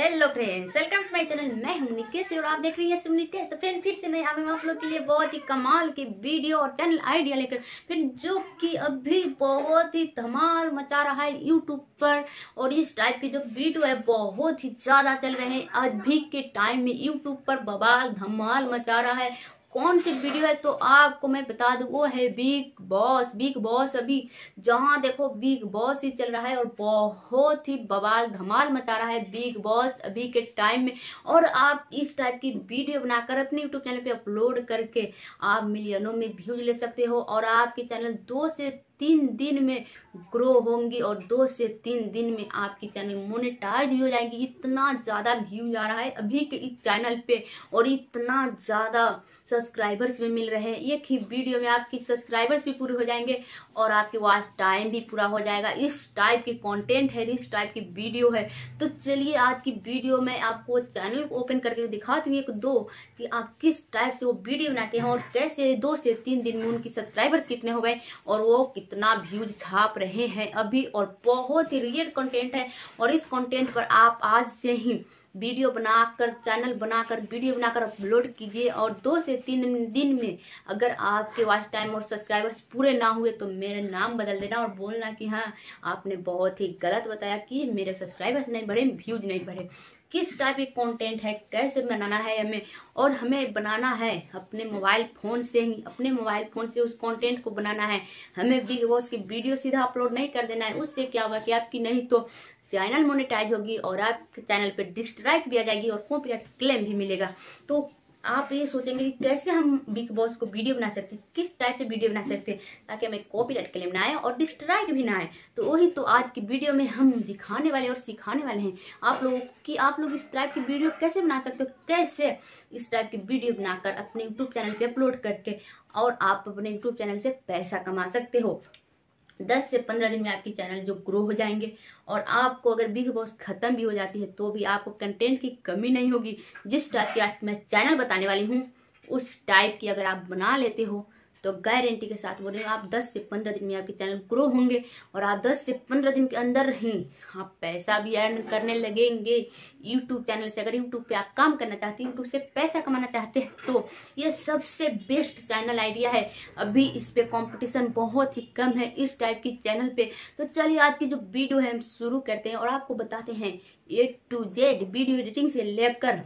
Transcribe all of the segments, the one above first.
hello friends welcome to my channel मैं हूं निकेश और आप देख रही हैं सुमनी टेस्ट तो फ्रेंड फिर से मैं आ गई आप लोग के लिए बहुत ही कमाल की वीडियो और चैनल आइडिया लेकर फिर जो कि अभी बहुत ही धमाल मचा रहा है यूट्यूब पर और इस टाइप के जो वीडियो है बहुत ही ज़्यादा चल रहे हैं अभी के टाइम में यूट्यूब पर बबाल धमाल मचा रहा है कौन सी वीडियो है तो आपको मैं बता दू वो है बिग बॉस बिग बॉस अभी जहां देखो बिग बॉस ही चल रहा है और बहुत ही बवाल धमाल मचा रहा है बिग बॉस अभी के टाइम में और आप इस टाइप की वीडियो बनाकर अपने यूट्यूब चैनल पे अपलोड करके आप मिलियनों में व्यूज ले सकते हो और आपके चैनल दो से तीन दिन में ग्रो होंगी और दो से तीन दिन में आपकी चैनल मोनेटाइज भी हो जाएगी इतना ज़्यादा व्यू जा रहा है अभी के इस चैनल पे और इतना ज़्यादा सब्सक्राइबर्स भी मिल रहे हैं एक ही वीडियो में आपकी सब्सक्राइबर्स भी पूरे हो जाएंगे और आपके वॉच टाइम भी पूरा हो जाएगा इस टाइप की कंटेंट है इस टाइप की वीडियो है तो चलिए आज की वीडियो में आपको चैनल को ओपन करके दिखाती हूँ एक दो कि आप किस टाइप से वो वीडियो बनाते हैं और कैसे दो से तीन दिन में उनकी सब्सक्राइबर्स कितने हो गए और वो कितना व्यूज छाप रहे हैं अभी और बहुत ही रियल कॉन्टेंट है और इस कॉन्टेंट पर आप आज से ही वीडियो बनाकर चैनल बनाकर वीडियो बनाकर अपलोड कीजिए और दो से तीन दिन में अगर आपके वॉच टाइम और सब्सक्राइबर्स पूरे ना हुए तो मेरा नाम बदल देना और बोलना कि हाँ आपने बहुत ही गलत बताया कि मेरे सब्सक्राइबर्स नहीं बढ़े व्यूज नहीं बढ़े किस टाइप के कंटेंट है कैसे बनाना है हमें और हमें बनाना है अपने मोबाइल फ़ोन से ही अपने मोबाइल फ़ोन से उस कंटेंट को बनाना है हमें बिग बॉस की वीडियो सीधा अपलोड नहीं कर देना है उससे क्या होगा कि आपकी नहीं तो चैनल मोनिटाइज होगी और आपके चैनल पर डिस्ट्राइक भी आ जाएगी और कॉपीराइट क्लेम भी मिलेगा तो आप ये सोचेंगे कि कैसे हम बिग बॉस को वीडियो बना सकते हैं किस टाइप से वीडियो बना सकते हैं ताकि हमें कॉपीराइट क्लेम ना आए और डिस्ट्राइक भी ना आए तो वही तो आज की वीडियो में हम दिखाने वाले और सिखाने वाले हैं आप लोगों की आप लोग इस टाइप की वीडियो कैसे बना सकते हो कैसे इस टाइप की वीडियो बनाकर अपने यूट्यूब चैनल पर अपलोड करके और आप अपने यूट्यूब चैनल से पैसा कमा सकते हो दस से पंद्रह दिन में आपके चैनल जो ग्रो हो जाएंगे और आपको अगर बिग बॉस खत्म भी हो जाती है तो भी आपको कंटेंट की कमी नहीं होगी जिस टाइप की आज मैं चैनल बताने वाली हूँ उस टाइप की अगर आप बना लेते हो तो गारंटी के साथ बोल रहे आप 10 से 15 दिन में आपके चैनल ग्रो होंगे और आप 10 से 15 दिन के अंदर ही आप पैसा भी अर्न करने लगेंगे यूट्यूब चैनल से अगर यूट्यूब पे आप काम करना चाहते हैं यूट्यूब से पैसा कमाना चाहते हैं तो ये सबसे बेस्ट चैनल आइडिया है अभी इस पर कॉम्पिटिशन बहुत ही कम है इस टाइप की चैनल पर तो चलिए आज की जो वीडियो है हम शुरू करते हैं और आपको बताते हैं A to Z video editing से लेकर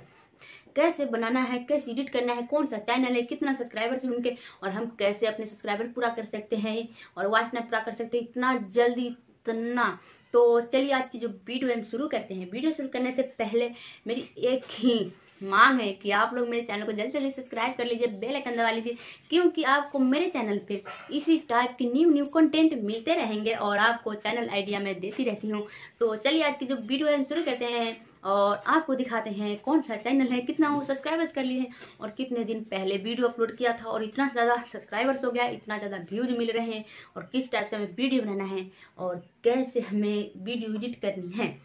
कैसे बनाना है कैसे एडिट करना है कौन सा चैनल है कितना सब्सक्राइबर्स उनके और हम कैसे अपने सब्सक्राइबर पूरा कर सकते हैं और वाच टाइम पूरा कर सकते हैं इतना जल्दी इतना तो चलिए आज की जो वीडियो हम शुरू करते हैं वीडियो शुरू करने से पहले मेरी एक ही मांग है कि आप लोग मेरे चैनल को जल्दी से जल्दी सब्सक्राइब कर लीजिए बेल आइकन दबा लीजिए क्योंकि आपको मेरे चैनल पे इसी टाइप के न्यू न्यू कंटेंट मिलते रहेंगे और आपको चैनल आइडिया मैं देती रहती हूँ तो चलिए आज की जो वीडियो है शुरू करते हैं और आपको दिखाते हैं कौन सा चैनल है कितना वो सब्सक्राइबर्स कर लिए हैं और कितने दिन पहले वीडियो अपलोड किया था और इतना ज़्यादा सब्सक्राइबर्स हो गया इतना ज़्यादा व्यूज मिल रहे हैं और किस टाइप से हमें वीडियो बनाना है और कैसे हमें वीडियो एडिट करनी है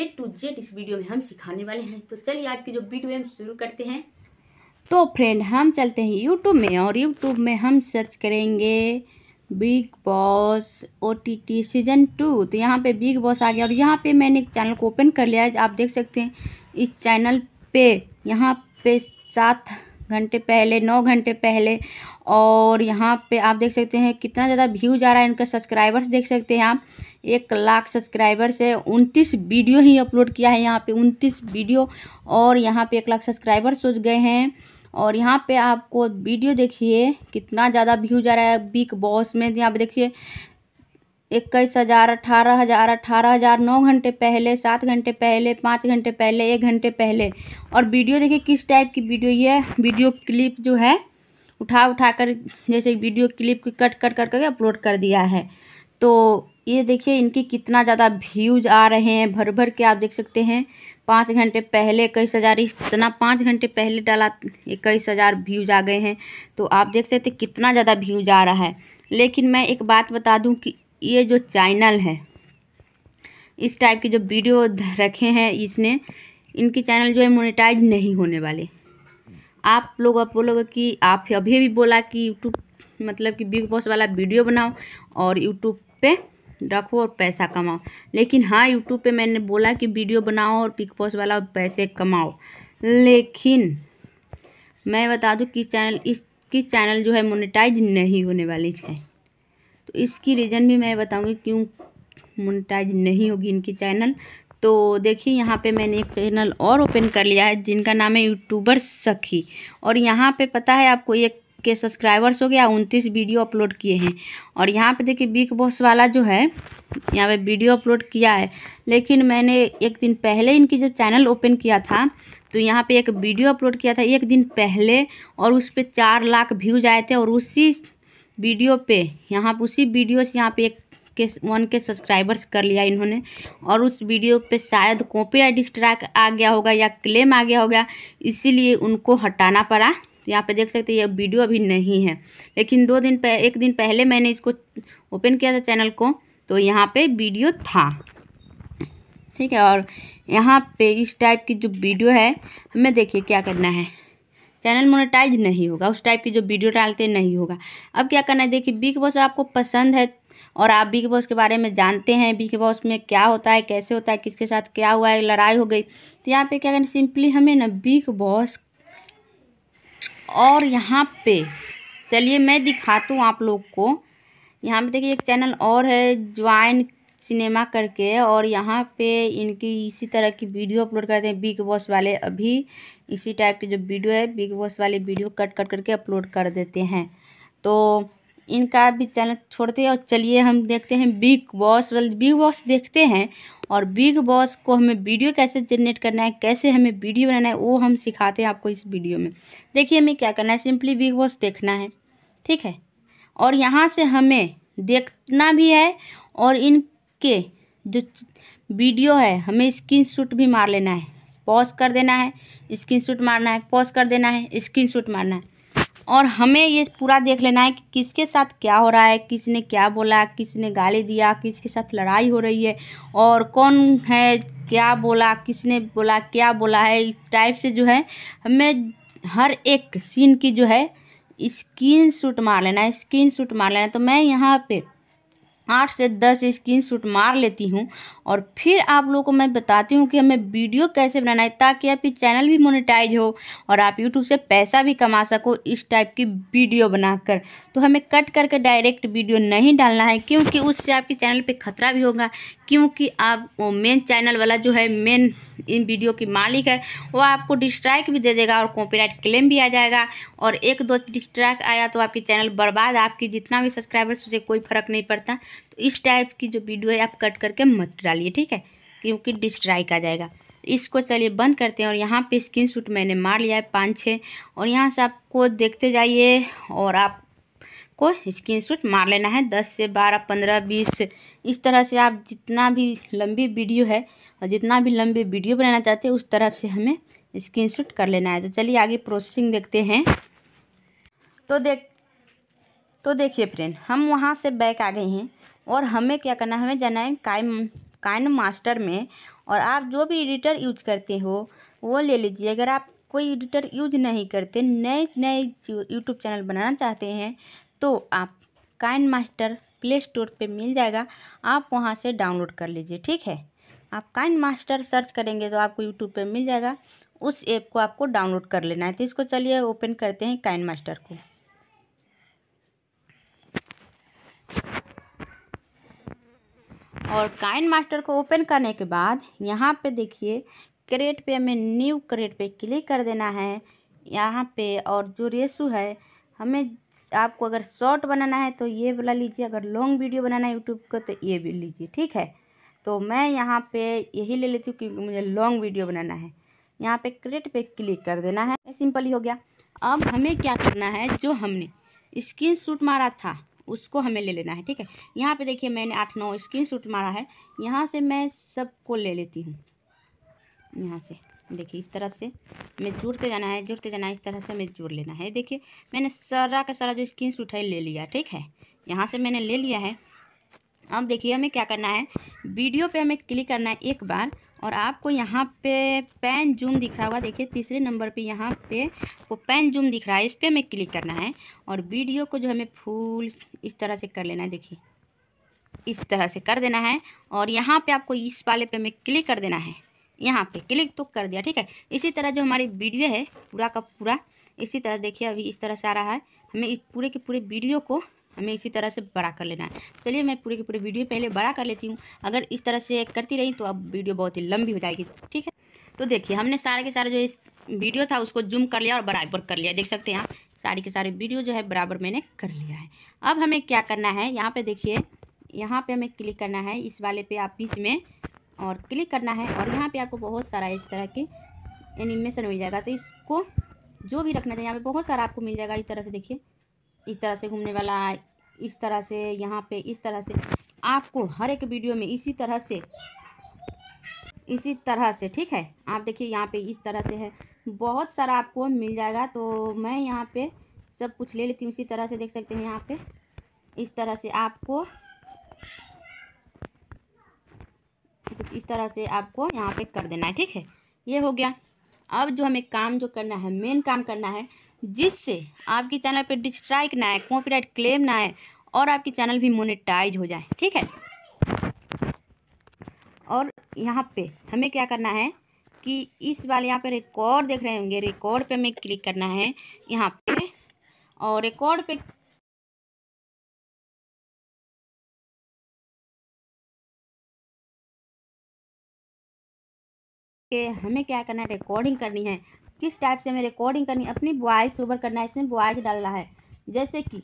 ए टू जेड इस वीडियो में हम सिखाने वाले हैं तो चलिए आज की जो वीडियो हम शुरू करते हैं तो फ्रेंड हम चलते हैं यूट्यूब में और यूट्यूब में हम सर्च करेंगे Bigg Boss O T T season two तो यहाँ पे बिग बॉस आ गया और यहाँ पे मैंने एक चैनल को ओपन कर लिया है आप देख सकते हैं इस चैनल पे यहाँ पे सात घंटे पहले नौ घंटे पहले और यहाँ पे आप देख सकते हैं कितना ज़्यादा व्यू जा रहा है इनका सब्सक्राइबर्स देख सकते हैं आप एक लाख सब्सक्राइबर्स है उनतीस वीडियो ही अपलोड किया है यहाँ पे उनतीस वीडियो और यहाँ पे एक लाख सब्सक्राइबर्स हो गए हैं और यहाँ पे आपको वीडियो देखिए कितना ज़्यादा व्यूज आ रहा है बिग बॉस में यहाँ पे देखिए इक्कीस हज़ार अठारह हज़ार अठारह हज़ार नौ घंटे पहले सात घंटे पहले पाँच घंटे पहले एक घंटे पहले और वीडियो देखिए किस टाइप की वीडियो ये वीडियो क्लिप जो है उठा उठा कर जैसे वीडियो क्लिप की कट कट कर करके अपलोड कर दिया है तो ये देखिए इनकी कितना ज़्यादा व्यूज आ रहे हैं भर भर के आप देख सकते हैं पाँच घंटे पहले इक्कीस हज़ार इतना पाँच घंटे पहले डाला इक्कीस हज़ार व्यूज़ आ गए हैं तो आप देख सकते कितना ज़्यादा व्यूज़ आ रहा है लेकिन मैं एक बात बता दूं कि ये जो चैनल है इस टाइप के जो वीडियो रखे हैं इसने इनके चैनल जो है मोनेटाइज नहीं होने वाले आप लोग आप बोलोगे कि आप अभी भी बोला कि यूट्यूब मतलब कि बिग बॉस वाला वीडियो बनाओ और यूट्यूब पर रखो और पैसा कमाओ लेकिन हाँ यूट्यूब पे मैंने बोला कि वीडियो बनाओ और पिक पॉस वाला पैसे कमाओ लेकिन मैं बता दूँ किस चैनल इस किस चैनल जो है मोनेटाइज नहीं होने वाली है तो इसकी रीज़न भी मैं बताऊँगी क्यों मोनेटाइज नहीं होगी इनकी चैनल तो देखिए यहाँ पे मैंने एक चैनल और ओपन कर लिया है जिनका नाम है यूट्यूबर सखी और यहाँ पे पता है आपको एक के सब्सक्राइबर्स हो गया उनतीस वीडियो अपलोड किए हैं और यहाँ पे देखिए बिग बॉस वाला जो है यहाँ पे वीडियो अपलोड किया है लेकिन मैंने एक दिन पहले इनकी जब चैनल ओपन किया था तो यहाँ पे एक वीडियो अपलोड किया था एक दिन पहले और उस पर चार लाख व्यूज आए थे और उसी वीडियो पे यहाँ उसी वीडियो से यहाँ पे एक के वन के सब्सक्राइबर्स कर लिया इन्होंने और उस वीडियो पे शायद कॉपी स्ट्राइक आ गया होगा या क्लेम आ गया होगा इसीलिए उनको हटाना पड़ा तो यहाँ पे देख सकते हैं ये वीडियो अभी नहीं है लेकिन दो दिन पह, एक दिन पहले मैंने इसको ओपन किया था चैनल को तो यहाँ पे वीडियो था ठीक है और यहाँ पे इस टाइप की जो वीडियो है हमें देखिए क्या करना है चैनल मोनेटाइज नहीं होगा उस टाइप की जो वीडियो डालते नहीं होगा अब क्या करना है देखिए बिग बॉस आपको पसंद है और आप बिग बॉस के बारे में जानते हैं बिग बॉस में क्या होता है कैसे होता है किसके साथ क्या हुआ है लड़ाई हो गई तो यहाँ पे क्या करना सिंपली हमें ना बिग बॉस और यहाँ पे चलिए मैं दिखाता हूँ आप लोग को यहाँ पे देखिए एक चैनल और है ज्वाइन सिनेमा करके और यहाँ पे इनकी इसी तरह की वीडियो अपलोड करते हैं बिग बॉस वाले अभी इसी टाइप की जो वीडियो है बिग बॉस वाले वीडियो कट कट करके अपलोड कर देते हैं तो इनका भी चैनल छोड़ते हैं और चलिए हम देखते हैं बिग बॉस वाले बिग बॉस देखते हैं और बिग बॉस को हमें वीडियो कैसे जनरेट करना है कैसे हमें वीडियो बनाना है वो हम सिखाते हैं आपको इस वीडियो में देखिए हमें क्या करना है सिंपली बिग बॉस देखना है ठीक है और यहाँ से हमें देखना भी है और इनके जो वीडियो है हमें स्क्रीन शूट भी मार लेना है पॉज कर देना है स्क्रीन शूट मारना है पॉज कर देना है स्क्रीन शूट मारना है और हमें ये पूरा देख लेना है कि किसके साथ क्या हो रहा है किसने क्या बोला किसने गाली दिया किसके साथ लड़ाई हो रही है और कौन है क्या बोला किसने बोला क्या बोला है इस टाइप से जो है हमें हर एक सीन की जो है स्क्रीन शूट मार लेना है स्क्रीन शूट मार लेना तो मैं यहाँ पर आठ से दस स्क्रीन शूट मार लेती हूँ और फिर आप लोगों को मैं बताती हूँ कि हमें वीडियो कैसे बनाना है ताकि आपकी चैनल भी मोनेटाइज हो और आप यूट्यूब से पैसा भी कमा सको इस टाइप की वीडियो बनाकर तो हमें कट करके डायरेक्ट वीडियो नहीं डालना है क्योंकि उससे आपके चैनल पे खतरा भी होगा क्योंकि आप वो मेन चैनल वाला जो है मेन इन वीडियो की मालिक है वो आपको डिस्ट्राइक भी दे देगा और कॉपीराइट क्लेम भी आ जाएगा और एक दो डिस्ट्राइक आया तो आपकी चैनल बर्बाद आपकी जितना भी सब्सक्राइबर्स उसे कोई फ़र्क नहीं पड़ता तो इस टाइप की जो वीडियो है आप कट करके मत डालिए ठीक है क्योंकि डिस्ट्राइक आ जाएगा इसको चलिए बंद करते हैं और यहाँ पे स्क्रीन शूट मैंने मार लिया है पाँच छः और यहाँ से आपको देखते जाइए और आप को शूट मार लेना है दस से बारह पंद्रह बीस इस तरह से आप जितना भी लंबी वीडियो है और जितना भी लंबी वीडियो बनाना चाहते हैं उस तरफ से हमें शूट कर लेना है तो चलिए आगे प्रोसेसिंग देखते हैं तो देख तो देखिए फ्रेंड हम वहाँ से बैक आ गए हैं और हमें क्या करना है हमें जाना है काइम काइन मास्टर में और आप जो भी एडिटर यूज करते हो वो ले लीजिए अगर आप कोई एडिटर यूज नहीं करते नए नए यूट्यूब चैनल बनाना चाहते हैं तो आप काइन मास्टर प्ले स्टोर पर मिल जाएगा आप वहाँ से डाउनलोड कर लीजिए ठीक है आप काइन मास्टर सर्च करेंगे तो आपको यूट्यूब पे मिल जाएगा उस ऐप को आपको डाउनलोड कर लेना है तो इसको चलिए ओपन करते हैं काइन मास्टर को और काइन मास्टर को ओपन करने के बाद यहाँ पे देखिए क्रेट पे हमें न्यू क्रेट पे क्लिक कर देना है यहाँ पे और जो रेसू है हमें आपको अगर शॉर्ट बनाना है तो ये वाला लीजिए अगर लॉन्ग वीडियो बनाना है यूट्यूब का तो ये भी लीजिए ठीक है तो मैं यहाँ पे यही ले लेती हूँ क्योंकि मुझे लॉन्ग वीडियो बनाना है यहाँ पे क्रिएट पे क्लिक कर देना है सिंपल ही हो गया अब हमें क्या करना है जो हमने स्क्रीन शूट मारा था उसको हमें ले लेना है ठीक है यहाँ पे देखिए मैंने आठ नौ स्क्रीन शूट मारा है यहाँ से मैं सबको ले लेती हूँ यहाँ से देखिए इस तरफ से हमें जुड़ते जाना है जुड़ते जाना है इस तरह से हमें जुड़ लेना है देखिए मैंने सारा का सारा जो स्क्रीन शूट है ले लिया ठीक है यहाँ से मैंने ले लिया है अब देखिए हमें क्या करना है वीडियो पे हमें क्लिक करना है एक बार और आपको यहाँ पे पेन जूम दिख रहा होगा देखिए तीसरे नंबर पे यहाँ पे वो पेन जूम दिख रहा है इस पर हमें क्लिक करना है और वीडियो को जो हमें फूल इस तरह से कर लेना है देखिए इस तरह से कर देना है और यहाँ पे आपको इस वाले पे हमें क्लिक कर देना है यहाँ पे क्लिक तो कर दिया ठीक है इसी तरह जो हमारी वीडियो है पूरा का पूरा इसी तरह देखिए अभी इस तरह से आ रहा है हमें इस पूरे के पूरे वीडियो को हमें इसी तरह से बड़ा कर लेना है चलिए मैं पूरे के पूरे वीडियो पहले बड़ा कर लेती हूँ अगर इस तरह से करती रही तो अब वीडियो बहुत ही लंबी हो जाएगी ठीक है तो देखिए हमने सारे के सारे जो इस वीडियो था उसको जूम कर लिया और बराबर कर लिया देख सकते हैं आप सारी के सारे वीडियो जो है बराबर मैंने कर लिया है अब हमें क्या करना है यहाँ पे देखिए यहाँ पे हमें क्लिक करना है इस वाले पे आप बीच में और क्लिक करना है और यहाँ पे आपको बहुत सारा इस तरह के एनिमेशन मिल जाएगा तो इसको जो भी रखना चाहिए यहाँ पे बहुत सारा आपको मिल जाएगा इस तरह से देखिए इस तरह से घूमने वाला इस तरह से यहाँ पे इस तरह से आपको हर एक वीडियो में इसी तरह से इसी तरह से ठीक है आप देखिए यहाँ पे इस तरह से है बहुत सारा आपको मिल जाएगा तो मैं यहाँ पे सब कुछ ले लेती हूँ इसी तरह से देख सकते हैं यहाँ पे इस तरह से आपको कुछ इस तरह से आपको यहाँ पे कर देना है ठीक है ये हो गया अब जो हमें काम जो करना है मेन काम करना है जिससे आपके चैनल पे डिस्ट्राइक ना आए कॉपीराइट क्लेम ना आए और आपकी चैनल भी मोनेटाइज हो जाए ठीक है और यहाँ पे हमें क्या करना है कि इस बार यहाँ पे रिकॉर्ड देख रहे होंगे रिकॉर्ड पे हमें क्लिक करना है यहाँ पे और रिकॉर्ड पे कि हमें क्या करना है रिकॉर्डिंग करनी है किस टाइप से हमें रिकॉर्डिंग करनी है अपनी वॉइस ओवर करना है इसमें वॉइस डालना है जैसे कि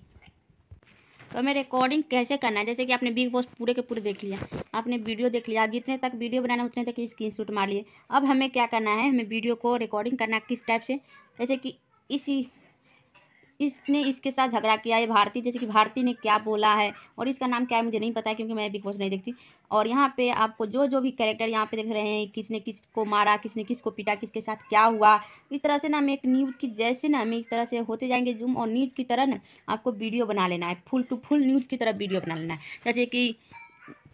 तो हमें रिकॉर्डिंग कैसे करना है जैसे कि आपने बिग बॉस पूरे के पूरे देख लिया आपने वीडियो देख लिया अब जितने तक वीडियो बनाना उतने तक स्क्रीन शूट मार लिए अब हमें क्या करना है हमें वीडियो को रिकॉर्डिंग करना है किस टाइप से जैसे कि इसी इसने इसके साथ झगड़ा किया है भारती जैसे कि भारती ने क्या बोला है और इसका नाम क्या है मुझे नहीं पता क्योंकि मैं बिग बॉस नहीं देखती और यहाँ पे आपको जो जो भी कैरेक्टर यहाँ पे देख रहे हैं किसने किसको मारा किसने किसको पीटा किसके साथ क्या हुआ इस तरह से ना हमें एक न्यूज़ की जैसे ना हमें इस तरह से होते जाएंगे जूम और न्यूज़ की तरह ना आपको वीडियो बना लेना है फुल टू फुल न्यूज़ की तरह वीडियो बना लेना है जैसे कि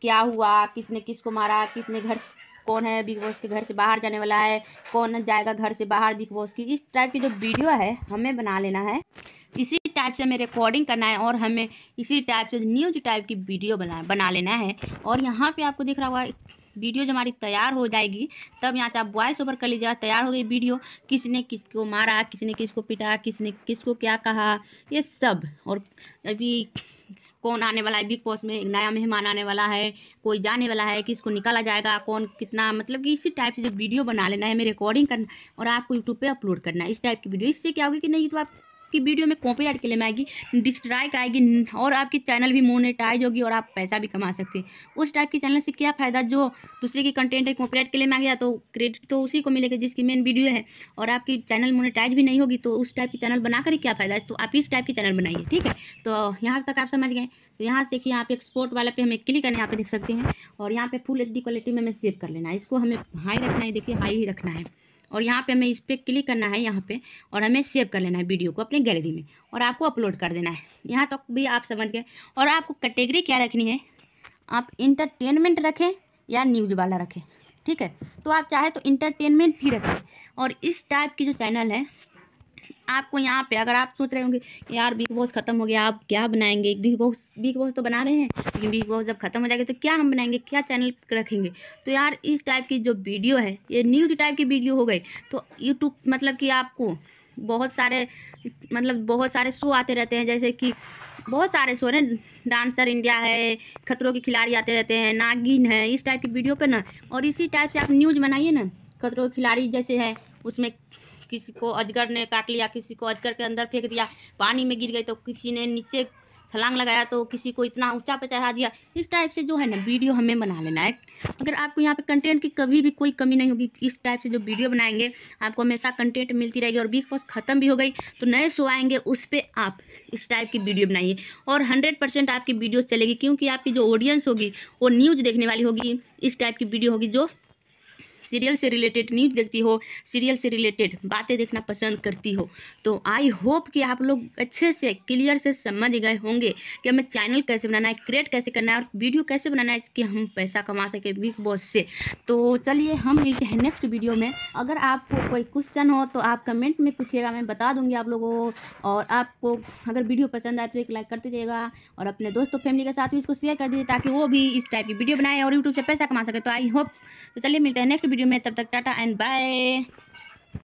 क्या हुआ किसने किसको मारा किसने घर कौन है बिग बॉस के घर से बाहर जाने वाला है कौन जाएगा घर से बाहर बिग बॉस की इस टाइप की जो वीडियो है हमें बना लेना है इसी टाइप से हमें रिकॉर्डिंग करना है और हमें इसी टाइप से न्यूज टाइप की वीडियो बना बना लेना है और यहाँ पे आपको दिख रहा होगा वीडियो जब हमारी तैयार हो जाएगी तब यहाँ से आप वॉइस ओवर कर लीजिएगा तैयार हो गई वीडियो किसने किसको मारा किसने किसको पिटा किसने किसको क्या कहा ये सब और अभी कौन आने वाला है बिग बॉस में एक नया मेहमान आने वाला है कोई जाने वाला है किसको निकाला जाएगा कौन कितना मतलब कि इसी टाइप से जो वीडियो बना लेना है हमें रिकॉर्डिंग करना और आपको यूट्यूब पर अपलोड करना इस टाइप की वीडियो इससे क्या होगी कि नहीं तो आप आपकी वीडियो में कॉपीराइट क्लेम आएगी डिस्ट्राइक आएगी और आपकी चैनल भी मोनेटाइज होगी और आप पैसा भी कमा सकते हैं उस टाइप के चैनल से क्या फ़ायदा जो दूसरे की कंटेंट है कॉपीराइट क्लेम आ गया तो क्रेडिट तो उसी को मिलेगा जिसकी मेन वीडियो है और आपकी चैनल मोनेटाइज भी नहीं होगी तो उस टाइप की चैनल बना कर क्या फ़ायदा है तो आप इस टाइप की चैनल बनाइए ठीक है तो यहाँ तक आप समझ गए तो यहाँ से देखिए यहाँ पे एक्सपोर्ट वाला पे हमें क्लिक करना यहाँ पे देख सकते हैं और यहाँ पे फुल एच क्वालिटी में हमें सेव कर लेना है इसको हमें हाई रखना है देखिए हाई ही रखना है और यहाँ पे हमें इस पर क्लिक करना है यहाँ पे और हमें सेव कर लेना है वीडियो को अपने गैलरी में और आपको अपलोड कर देना है यहाँ तक तो भी आप समझ गए और आपको कैटेगरी क्या रखनी है आप इंटरटेनमेंट रखें या न्यूज़ वाला रखें ठीक है तो आप चाहे तो इंटरटेनमेंट भी रखें और इस टाइप की जो चैनल है आपको यहाँ पे अगर आप सोच रहे होंगे यार बिग बॉस खत्म हो गया आप क्या बनाएंगे बिग बॉस बिग बॉस तो बना रहे हैं लेकिन बिग बॉस जब खत्म हो जाएगा तो क्या हम बनाएंगे क्या चैनल रखेंगे तो यार इस टाइप की जो वीडियो है ये न्यूज टाइप की वीडियो हो गई तो यूट्यूब मतलब कि आपको बहुत सारे मतलब बहुत सारे शो आते रहते हैं जैसे कि बहुत सारे शो हैं डांसर इंडिया है खतरों के खिलाड़ी आते रहते हैं नागिन है इस टाइप की वीडियो पर ना और इसी टाइप से आप न्यूज़ बनाइए ना खतरों के खिलाड़ी जैसे है उसमें किसी को अजगर ने काट लिया किसी को अजगर के अंदर फेंक दिया पानी में गिर गई तो किसी ने नीचे छलांग लगाया तो किसी को इतना ऊंचा पे चढ़ा दिया इस टाइप से जो है ना वीडियो हमें बना लेना है अगर आपको यहाँ पे कंटेंट की कभी भी कोई कमी नहीं होगी इस टाइप से जो वीडियो बनाएंगे आपको हमेशा कंटेंट मिलती रहेगी और बिग बॉस खत्म भी हो गई तो नए शो आएंगे उस पर आप इस टाइप की वीडियो बनाइए और हंड्रेड आपकी वीडियो चलेगी क्योंकि आपकी जो ऑडियंस होगी वो न्यूज़ देखने वाली होगी इस टाइप की वीडियो होगी जो सीरियल से रिलेटेड न्यूज़ देखती हो सीरियल से रिलेटेड बातें देखना पसंद करती हो तो आई होप कि आप लोग अच्छे से क्लियर से समझ गए होंगे कि हमें चैनल कैसे बनाना है क्रिएट कैसे करना है और वीडियो कैसे बनाना है कि हम पैसा कमा सकें बिग बॉस से तो चलिए हम मिलते हैं नेक्स्ट वीडियो में अगर आपको कोई क्वेश्चन हो तो आप कमेंट में पूछिएगा मैं बता दूंगी आप लोगों को और आपको अगर वीडियो पसंद आए तो एक लाइक कर दीजिएगा और अपने दोस्तों फैमिली के साथ भी इसको शेयर कर दीजिए ताकि वो भी इस टाइप की वीडियो बनाए और यूट्यूब से पैसा कमा सके तो आई होप तो चलिए मिलते हैं नेक्स्ट वीडियो वीडियो में तब तक टाटा एंड बाय